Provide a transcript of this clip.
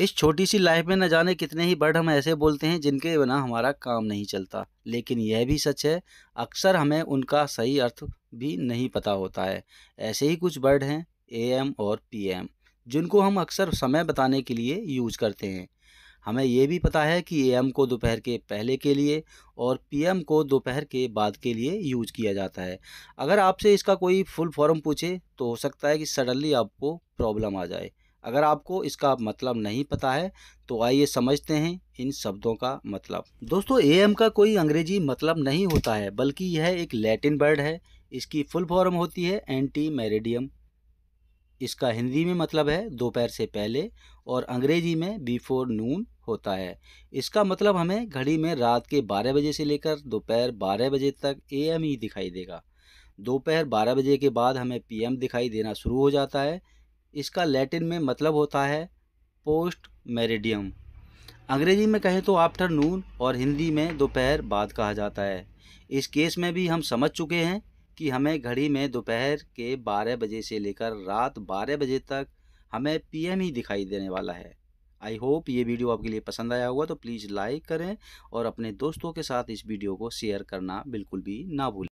इस छोटी सी लाइफ में न जाने कितने ही वर्ड हम ऐसे बोलते हैं जिनके बिना हमारा काम नहीं चलता लेकिन यह भी सच है अक्सर हमें उनका सही अर्थ भी नहीं पता होता है ऐसे ही कुछ वर्ड हैं ए एम और पी एम जिनको हम अक्सर समय बताने के लिए यूज करते हैं हमें यह भी पता है कि ए एम को दोपहर के पहले के लिए और पी एम को दोपहर के बाद के लिए यूज किया जाता है अगर आपसे इसका कोई फुल फॉर्म पूछे तो हो सकता है कि सडनली आपको प्रॉब्लम आ जाए अगर आपको इसका मतलब नहीं पता है तो आइए समझते हैं इन शब्दों का मतलब दोस्तों ए एम का कोई अंग्रेजी मतलब नहीं होता है बल्कि यह एक लैटिन वर्ड है इसकी फुल फॉर्म होती है एंटी मेरेडियम इसका हिंदी में मतलब है दोपहर से पहले और अंग्रेजी में बिफोर नून होता है इसका मतलब हमें घड़ी में रात के 12 बजे से लेकर दोपहर 12 बजे तक एम ही दिखाई देगा दोपहर 12 बजे के बाद हमें पीएम दिखाई देना शुरू हो जाता है इसका लैटिन में मतलब होता है पोस्ट मेरिडियम अंग्रेजी में कहें तो आफ्टर नून और हिंदी में दोपहर बाद कहा जाता है इस केस में भी हम समझ चुके हैं कि हमें घड़ी में दोपहर के 12 बजे से लेकर रात 12 बजे तक हमें पीएम ही दिखाई देने वाला है आई होप ये वीडियो आपके लिए पसंद आया होगा तो प्लीज़ लाइक करें और अपने दोस्तों के साथ इस वीडियो को शेयर करना बिल्कुल भी ना भूलें